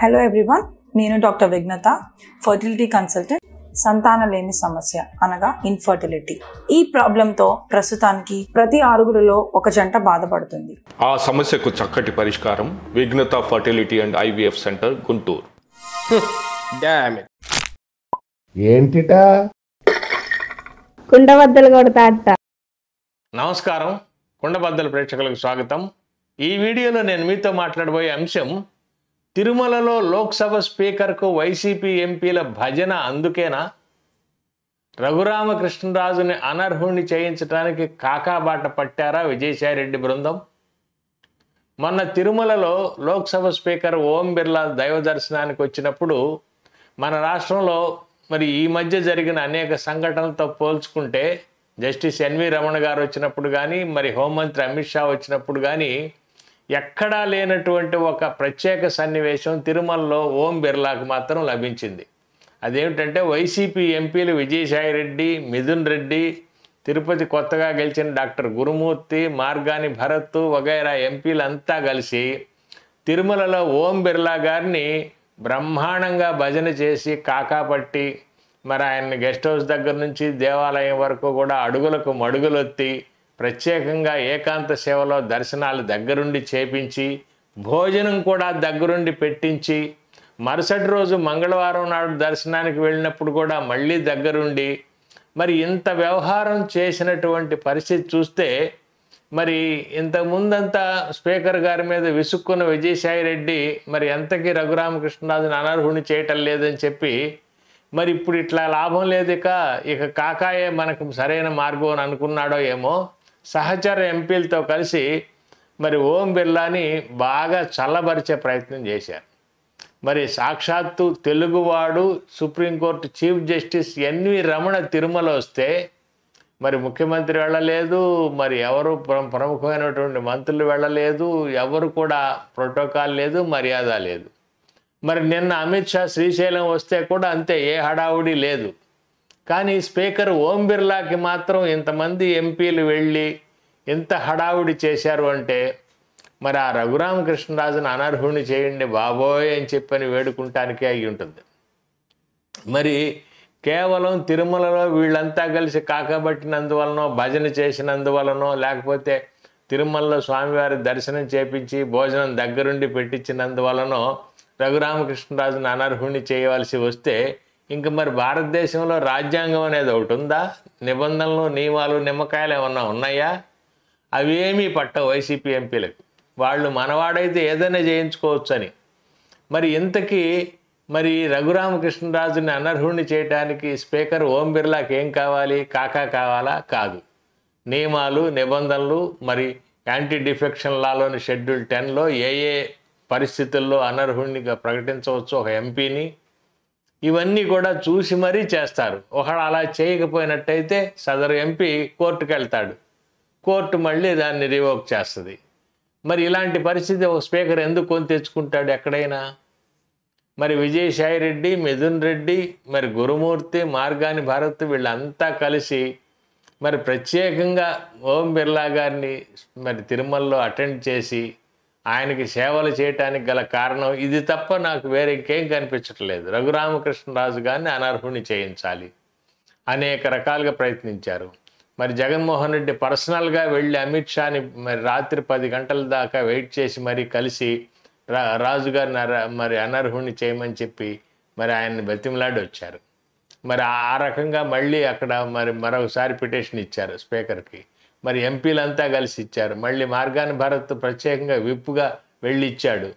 hello everyone నేను doctor Vignatha fertility consultant సంతాన లేని సమస్య అనగా ఇన్ఫర్టిలిటీ ఈ ప్రాబ్లంతో ప్రస్తుతానికి ప్రతి ఆరుగురిలో ఒక జంట బాధపడుతుంది ఆ సమస్యకు చక్కటి పరిష్కారం Vignatha fertility and IVF centre Guntur ఏంటిటా కుండబద్దలు కొడతా నమస్కారం కుండబద్దల ప్రేక్షకులకు స్వాగతం ఈ వీడియోలో నేను మీతో మాట్లాడబోయే అంశం తిరుమలలో లోక్సభ స్పీకర్కు వైసీపీ ఎంపీల భజన అందుకేనా రఘురామకృష్ణరాజుని అనర్హుణ్ణి చేయించడానికి కాకాబాట పట్టారా విజయసాయిరెడ్డి బృందం మొన్న తిరుమలలో లోక్సభ స్పీకర్ ఓం బిర్లా దైవ దర్శనానికి వచ్చినప్పుడు మన రాష్ట్రంలో మరి ఈ మధ్య జరిగిన అనేక సంఘటనలతో పోల్చుకుంటే జస్టిస్ ఎన్వి రమణ గారు వచ్చినప్పుడు కానీ మరి హోంమంత్రి అమిత్ షా వచ్చినప్పుడు కానీ ఎక్కడా లేనటువంటి ఒక ప్రత్యేక సన్నివేశం తిరుమలలో ఓం బిర్లాకు మాత్రం లభించింది అదేమిటంటే వైసీపీ ఎంపీలు విజయసాయిరెడ్డి మిథున్ రెడ్డి తిరుపతి కొత్తగా గెలిచిన డాక్టర్ గురుమూర్తి మార్గాని భరత్ వగైరా ఎంపీలంతా కలిసి తిరుమలలో ఓం బిర్లా గారిని బ్రహ్మాండంగా భజన చేసి కాకాపట్టి మరి ఆయన్ని గెస్ట్ హౌస్ దగ్గర నుంచి దేవాలయం వరకు కూడా అడుగులకు మడుగులొత్తి ప్రత్యేకంగా ఏకాంత సేవలో దర్శనాలు దగ్గరుండి చేపించి భోజనం కూడా దగ్గరుండి పెట్టించి మరుసటి రోజు మంగళవారం నాడు దర్శనానికి వెళ్ళినప్పుడు కూడా మళ్ళీ దగ్గరుండి మరి ఇంత వ్యవహారం చేసినటువంటి పరిస్థితి చూస్తే మరి ఇంతకుముందంతా స్పీకర్ గారి మీద విసుక్కున్న విజయసాయి రెడ్డి మరి ఎంతకీ రఘురామకృష్ణరాజుని అనర్హుని చేయటం లేదని చెప్పి మరి ఇప్పుడు ఇట్లా లాభం లేదు ఇక ఇక కాకాయే మనకు సరైన మార్గం అని అనుకున్నాడో ఏమో సహచర ఎంపీలతో కలిసి మరి ఓం బిర్లాని బాగా చల్లబరిచే ప్రయత్నం చేశారు మరి సాక్షాత్తు తెలుగువాడు supreme court chief justice N V Ramana Tirumala వస్తే మరి ముఖ్యమంత్రి వెళ్ళలేదు మరి ఎవరు ప్రముఖమైనటువంటి మంత్రులు వెళ్ళలేదు ఎవరు కూడా ప్రోటోకాల్ లేదు మర్యాద లేదు మరి నిన్న అమిత్ షా శ్రీశైలం వస్తే కూడా అంతే ఏ హడావుడి లేదు కానీ స్పీకర్ ఓం బిర్లాకి మాత్రం ఇంతమంది ఎంపీలు వెళ్ళి ఎంత హడావుడి చేశారు అంటే మరి ఆ రఘురామకృష్ణరాజును అనర్హుణ్ణి చేయండి బాబోయ్ అని చెప్పని వేడుకుంటానికే అయి ఉంటుంది మరి కేవలం తిరుమలలో వీళ్ళంతా కలిసి కాకబట్టినందువలనో భజన చేసినందువలనో లేకపోతే తిరుమలలో స్వామివారి దర్శనం చేపించి భోజనం దగ్గరుండి పెట్టించినందువలనో రఘురామకృష్ణరాజును అనర్హుణ్ణి చేయవలసి వస్తే ఇంక మరి భారతదేశంలో రాజ్యాంగం అనేది ఒకటి ఉందా నిబంధనలు నియమాలు నిమ్మకాయలు ఏమన్నా ఉన్నాయా అవేమీ పట్టవు వైసీపీ ఎంపీలకు వాళ్ళు మనవాడైతే ఏదైనా చేయించుకోవచ్చని మరి ఇంతకీ మరి రఘురామకృష్ణరాజుని అనర్హుణ్ణి చేయడానికి స్పీకర్ ఓం బిర్లాకి ఏం కావాలి కాకా కావాలా కాదు నియమాలు నిబంధనలు మరి యాంటీ డిఫెక్షన్ లాలోని షెడ్యూల్ టెన్లో ఏ ఏ పరిస్థితుల్లో అనర్హుణ్ణిగా ప్రకటించవచ్చు ఒక ఎంపీని ఇవన్నీ కూడా చూసి మరీ చేస్తారు ఒకడు అలా చేయకపోయినట్టయితే సదరు ఎంపీ కోర్టుకు వెళ్తాడు కోర్టు మళ్ళీ దాన్ని రివోక్ చేస్తుంది మరి ఇలాంటి పరిస్థితి ఒక స్పీకర్ ఎందుకు కొని తెచ్చుకుంటాడు ఎక్కడైనా మరి విజయసాయి రెడ్డి మిథున్ రెడ్డి మరి గురుమూర్తి మార్గాని భారత్ వీళ్ళంతా కలిసి మరి ప్రత్యేకంగా ఓం బిర్లా గారిని మరి తిరుమలలో అటెండ్ చేసి ఆయనకి సేవలు చేయటానికి గల కారణం ఇది తప్ప నాకు వేరే ఇంకేం కనిపించట్లేదు రఘురామకృష్ణరాజు గారిని అనర్హుని చేయించాలి అనేక రకాలుగా ప్రయత్నించారు మరి జగన్మోహన్ రెడ్డి పర్సనల్గా వెళ్ళి అమిత్ షాని మరి రాత్రి పది గంటల దాకా వెయిట్ చేసి మరి కలిసి రా రాజుగారిని మరి అనర్హుణ్ణి చేయమని చెప్పి మరి ఆయన్ని బతిమలాడి వచ్చారు మరి ఆ రకంగా మళ్ళీ అక్కడ మరి మరొకసారి పిటిషన్ ఇచ్చారు స్పీకర్కి మరి ఎంపీలంతా కలిసి ఇచ్చారు మళ్ళీ మార్గాన్ భారత్ ప్రత్యేకంగా విప్పుగా వెళ్ళిచ్చాడు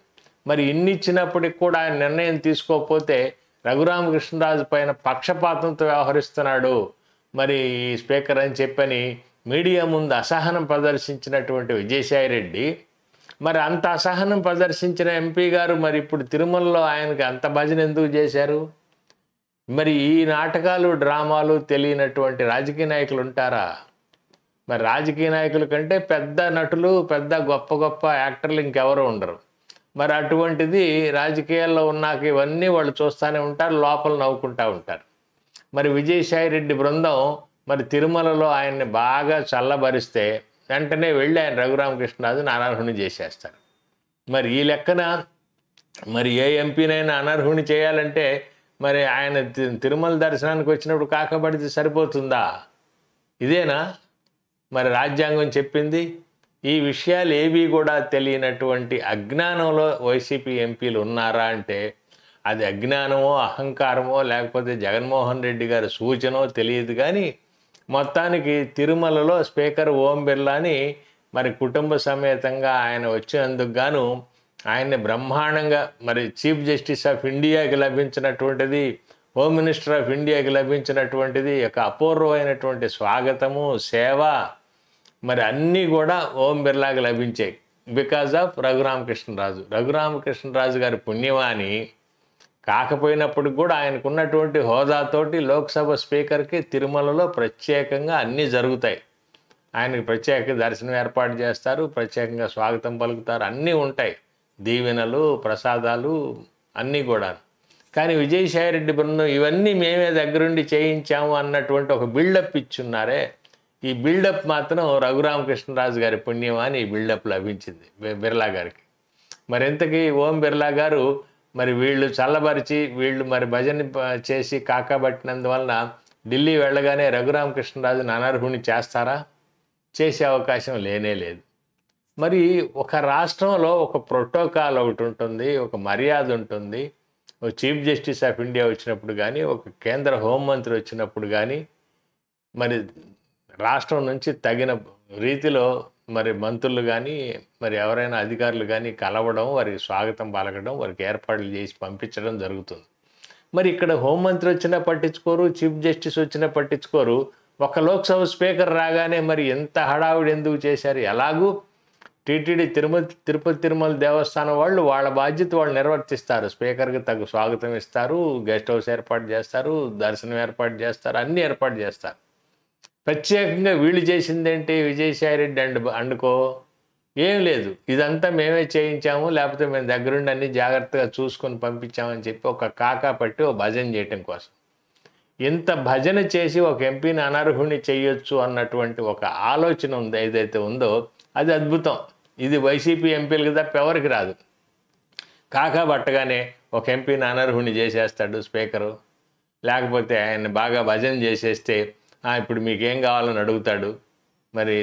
మరి ఇన్ని ఇచ్చినప్పటికి కూడా ఆయన నిర్ణయం తీసుకోకపోతే రఘురామకృష్ణరాజు పైన పక్షపాతంతో వ్యవహరిస్తున్నాడు మరి స్పీకర్ అని చెప్పని మీడియా ముందు అసహనం ప్రదర్శించినటువంటి విజయసాయిరెడ్డి మరి అంత అసహనం ప్రదర్శించిన ఎంపీ గారు మరి ఇప్పుడు తిరుమలలో ఆయనకి అంత భజన ఎందుకు చేశారు మరి ఈ నాటకాలు డ్రామాలు తెలియనటువంటి రాజకీయ నాయకులు ఉంటారా మరి రాజకీయ నాయకుల కంటే పెద్ద నటులు పెద్ద గొప్ప గొప్ప యాక్టర్లు ఇంకెవరు ఉండరు మరి అటువంటిది రాజకీయాల్లో ఉన్నాక ఇవన్నీ వాళ్ళు చూస్తూనే ఉంటారు లోపల నవ్వుకుంటూ ఉంటారు మరి విజయసాయి రెడ్డి బృందం మరి తిరుమలలో ఆయన్ని బాగా చల్లబరిస్తే వెంటనే వెళ్ళి ఆయన రఘురామకృష్ణరాజు అనర్హుని చేసేస్తారు మరి ఈ లెక్కన మరి ఏ ఎంపీనైనా అనర్హుని చేయాలంటే మరి ఆయన తిరుమల దర్శనానికి వచ్చినప్పుడు కాకబడితే సరిపోతుందా ఇదేనా మరి రాజ్యాంగం చెప్పింది ఈ విషయాలు ఏవి కూడా తెలియనటువంటి అజ్ఞానంలో వైసీపీ ఎంపీలు ఉన్నారా అంటే అది అజ్ఞానమో అహంకారమో లేకపోతే జగన్మోహన్ రెడ్డి గారి సూచనో తెలియదు కానీ మొత్తానికి తిరుమలలో స్పీకర్ ఓం బిర్లాని మరి కుటుంబ సమేతంగా ఆయన వచ్చినందుకు గాను ఆయన్ని బ్రహ్మాండంగా మరి చీఫ్ జస్టిస్ ఆఫ్ ఇండియాకి లభించినటువంటిది హోమ్ మినిస్టర్ ఆఫ్ ఇండియాకి లభించినటువంటిది ఒక అపూర్వమైనటువంటి స్వాగతము సేవ మరి అన్నీ కూడా ఓం బిర్లాకి లభించాయి బికాజ్ ఆఫ్ రఘురామకృష్ణరాజు రఘురామకృష్ణరాజు గారి పుణ్యమాని కాకపోయినప్పటికి కూడా ఆయనకున్నటువంటి హోదాతోటి లోక్సభ స్పీకర్కి తిరుమలలో ప్రత్యేకంగా అన్నీ జరుగుతాయి ఆయనకి ప్రత్యేక దర్శనం ఏర్పాటు చేస్తారు ప్రత్యేకంగా స్వాగతం పలుకుతారు అన్నీ ఉంటాయి దీవెనలు ప్రసాదాలు అన్నీ కూడా కానీ విజయసాయిరెడ్డి బృందం ఇవన్నీ మేమే దగ్గరుండి చేయించాము అన్నటువంటి ఒక బిల్డప్ ఇచ్చున్నారే ఈ బిల్డప్ మాత్రం రఘురామకృష్ణరాజు గారి పుణ్యం అని ఈ బిల్డప్ లభించింది బిర్లా గారికి మరి ఇంతకీ ఓం బిర్లా గారు మరి వీళ్ళు చల్లబరిచి వీళ్ళు మరి భజన చేసి కాకబట్టినందువలన ఢిల్లీ వెళ్ళగానే రఘురామకృష్ణరాజుని అనర్హుని చేస్తారా చేసే అవకాశం లేనే లేదు మరి ఒక రాష్ట్రంలో ఒక ప్రోటోకాల్ ఒకటి ఉంటుంది ఒక మర్యాద ఉంటుంది చీఫ్ జస్టిస్ ఆఫ్ ఇండియా వచ్చినప్పుడు కానీ ఒక కేంద్ర హోంమంత్రి వచ్చినప్పుడు కానీ మరి రాష్ట్రం నుంచి తగిన రీతిలో మరి మంత్రులు కానీ మరి ఎవరైనా అధికారులు కానీ కలవడం వారికి స్వాగతం పలకడం వారికి ఏర్పాట్లు చేసి పంపించడం జరుగుతుంది మరి ఇక్కడ హోంమంత్రి వచ్చినా పట్టించుకోరు చీఫ్ జస్టిస్ వచ్చినా పట్టించుకోరు ఒక లోక్సభ స్పీకర్ రాగానే మరి ఎంత హడావుడి ఎందుకు చేశారు ఎలాగూ టీటీడీ తిరుమతి తిరుపతి తిరుమల దేవస్థానం వాళ్ళు వాళ్ళ బాధ్యత వాళ్ళు నిర్వర్తిస్తారు స్పీకర్కి తగు స్వాగతం ఇస్తారు గెస్ట్ హౌస్ ఏర్పాటు చేస్తారు దర్శనం ఏర్పాటు చేస్తారు అన్నీ ఏర్పాటు చేస్తారు ప్రత్యేకంగా వీళ్ళు చేసింది ఏంటి విజయసాయిరెడ్డి అండ్ అండుకో ఏం లేదు ఇదంతా మేమే చేయించాము లేకపోతే మేము దగ్గరుండి అన్ని జాగ్రత్తగా చూసుకొని పంపించామని చెప్పి ఒక కాకా పట్టి ఒక భజన చేయటం కోసం ఇంత భజన చేసి ఒక ఎంపీని అనర్హుని చేయొచ్చు అన్నటువంటి ఒక ఆలోచన ఉంది ఏదైతే ఉందో అది అద్భుతం ఇది వైసీపీ ఎంపీలకి తప్ప ఎవరికి రాదు కాకా పట్టగానే ఒక ఎంపీని అనర్హుణ్ణి చేసేస్తాడు స్పీకరు లేకపోతే ఆయన్ని బాగా భజన చేసేస్తే ఇప్పుడు మీకేం కావాలని అడుగుతాడు మరి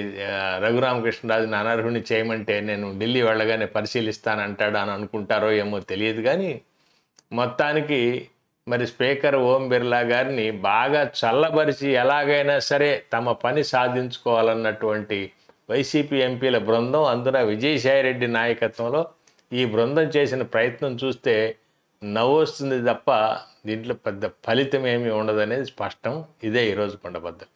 రఘురామకృష్ణరాజుని అనర్హుణ్ణి చేయమంటే నేను ఢిల్లీ వెళ్ళగానే పరిశీలిస్తానంటాడు అని అనుకుంటారో ఏమో తెలియదు కానీ మొత్తానికి మరి స్పీకర్ ఓం బిర్లా గారిని బాగా చల్లబరిచి ఎలాగైనా సరే తమ పని సాధించుకోవాలన్నటువంటి వైసీపీ ఎంపీల బృందం అందున విజయసాయిరెడ్డి నాయకత్వంలో ఈ బృందం చేసిన ప్రయత్నం చూస్తే నవ్వొస్తుంది తప్ప దీంట్లో పెద్ద ఫలితం ఏమీ ఉండదనేది స్పష్టం ఇదే ఈరోజు పండబద్దలు